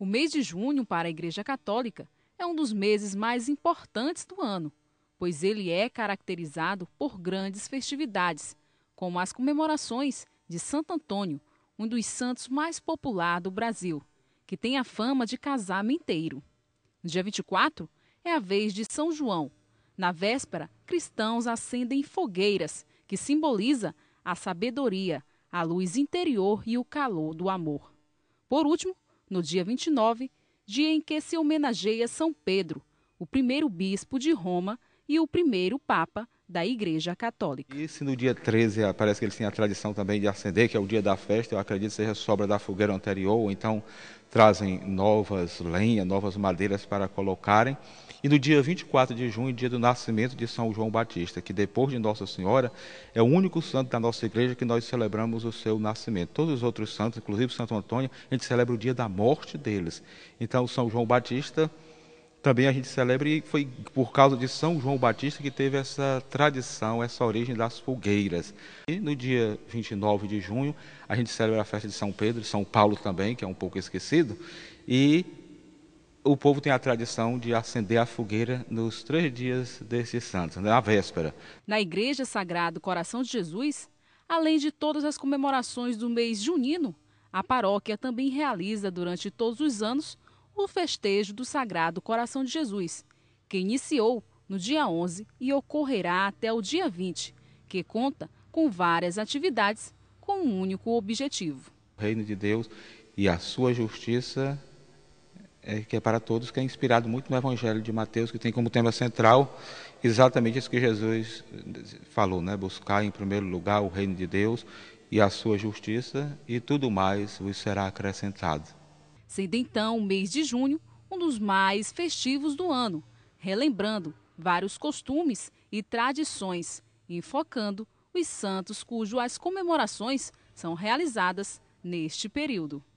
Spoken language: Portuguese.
O mês de junho para a Igreja Católica é um dos meses mais importantes do ano, pois ele é caracterizado por grandes festividades, como as comemorações de Santo Antônio, um dos santos mais popular do Brasil, que tem a fama de inteiro. No dia 24 é a vez de São João. Na véspera, cristãos acendem fogueiras, que simboliza a sabedoria, a luz interior e o calor do amor. Por último, no dia 29, dia em que se homenageia São Pedro, o primeiro bispo de Roma e o primeiro papa da Igreja Católica. E se no dia 13 parece que eles têm a tradição também de acender, que é o dia da festa, eu acredito seja sobra da fogueira anterior, ou então trazem novas lenhas, novas madeiras para colocarem. E no dia 24 de junho, dia do nascimento de São João Batista, que depois de Nossa Senhora é o único santo da nossa igreja que nós celebramos o seu nascimento. Todos os outros santos, inclusive Santo Antônio, a gente celebra o dia da morte deles. Então, São João Batista também a gente celebra e foi por causa de São João Batista que teve essa tradição, essa origem das fogueiras. E no dia 29 de junho, a gente celebra a festa de São Pedro, São Paulo também, que é um pouco esquecido, e o povo tem a tradição de acender a fogueira nos três dias desses santos, né, na véspera. Na Igreja Sagrado Coração de Jesus, além de todas as comemorações do mês junino, a paróquia também realiza durante todos os anos o festejo do Sagrado Coração de Jesus, que iniciou no dia 11 e ocorrerá até o dia 20, que conta com várias atividades com um único objetivo. O reino de Deus e a sua justiça, é, que é para todos, que é inspirado muito no Evangelho de Mateus, que tem como tema central exatamente isso que Jesus falou, né? Buscar em primeiro lugar o reino de Deus e a sua justiça, e tudo mais vos será acrescentado sendo então o mês de junho um dos mais festivos do ano, relembrando vários costumes e tradições, enfocando os santos cujas comemorações são realizadas neste período.